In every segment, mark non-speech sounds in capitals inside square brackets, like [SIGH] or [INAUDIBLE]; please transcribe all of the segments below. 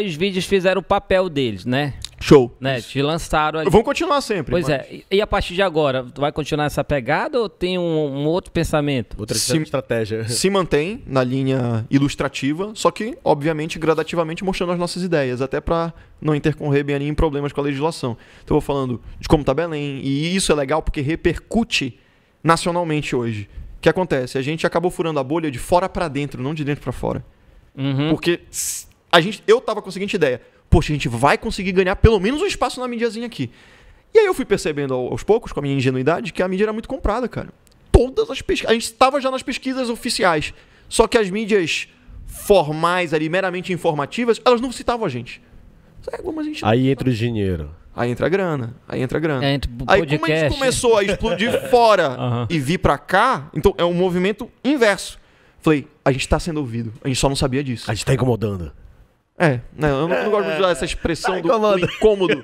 as vídeos fizeram o papel deles, né? Show. Né? Te lançaram ali. Vão continuar sempre. Pois mas... é. E, e a partir de agora, vai continuar essa pegada ou tem um, um outro pensamento? Outra se, estratégia. [LAUGHS] Se mantém na linha ilustrativa, só que, obviamente, gradativamente mostrando as nossas ideias, até para não intercorrer bem ali em problemas com a legislação. Então, eu vou falando de como tá Belém, e isso é legal porque repercute nacionalmente hoje. O que acontece? A gente acabou furando a bolha de fora para dentro, não de dentro para fora. Uhum. Porque a gente, eu tava com a seguinte ideia: poxa, a gente vai conseguir ganhar pelo menos um espaço na mídiazinha aqui. E aí eu fui percebendo aos poucos, com a minha ingenuidade, que a mídia era muito comprada, cara. Todas as pesquisas. A gente estava já nas pesquisas oficiais. Só que as mídias formais ali, meramente informativas, elas não citavam a gente. É a gente aí entra o dinheiro. Aí entra a grana. Aí entra a grana. É, aí como a gente começou a explodir [LAUGHS] fora uhum. e vir para cá, então é um movimento inverso. Falei, a gente tá sendo ouvido. A gente só não sabia disso. A gente tá incomodando. É, né, eu não, não gosto de usar é, essa expressão tá do, do, incômodo,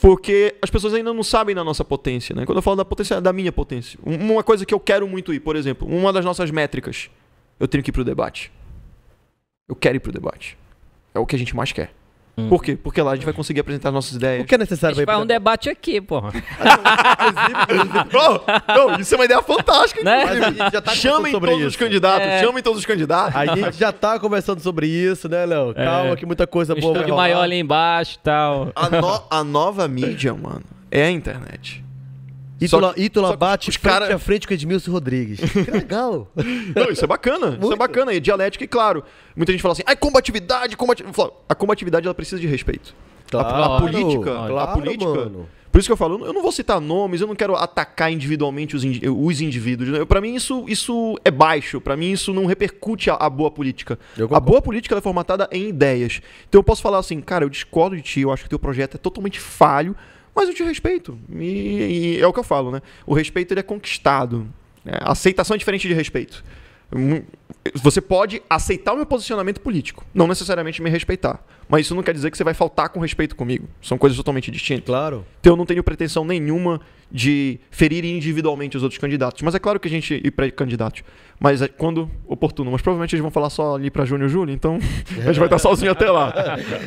porque as pessoas ainda não sabem da nossa potência, né? Quando eu falo da potência, é da minha potência. Uma coisa que eu quero muito ir, por exemplo, uma das nossas métricas, eu tenho que ir pro debate. Eu quero ir pro debate. É o que a gente mais quer. Hum. Por quê? Porque lá a gente vai conseguir apresentar nossas ideias. O que é necessário para um debate aqui, porra. [LAUGHS] não, não, isso é uma ideia fantástica. Né? Já tá chamem todos isso. os candidatos, é. chamem todos os candidatos. A gente já tá conversando sobre isso, né, Léo? É. Calma que muita coisa boa vai rolar. maior ali embaixo e tal. A, no... a nova mídia, mano, é a internet. Ítula, só Ítula bate os frente cara... a frente com Edmilson Rodrigues. [LAUGHS] Que legal. Não, isso é bacana. Muito. Isso é bacana. E é dialética, e claro, muita gente fala assim, ah, combatividade, combatividade. A combatividade ela precisa de respeito. Claro, a, a política. Claro, a política. Mano. Por isso que eu falo, eu não vou citar nomes, eu não quero atacar individualmente os, indi os indivíduos. Né? Para mim isso, isso é baixo, para mim isso não repercute a, a boa política. A boa política é formatada em ideias. Então eu posso falar assim, cara, eu discordo de ti, eu acho que teu projeto é totalmente falho, mas eu te respeito. E, e é o que eu falo, né? O respeito ele é conquistado. Né? Aceitação é diferente de respeito. Hum, você pode aceitar o meu posicionamento político, não necessariamente me respeitar. Mas isso não quer dizer que você vai faltar com respeito comigo. São coisas totalmente distintas. Claro. Então eu não tenho pretensão nenhuma de ferir individualmente os outros candidatos. Mas é claro que a gente ir para candidatos. Mas é quando oportuno. Mas provavelmente eles vão falar só ali para Júnior Júnior, então [LAUGHS] a gente vai estar tá sozinho até lá. [LAUGHS]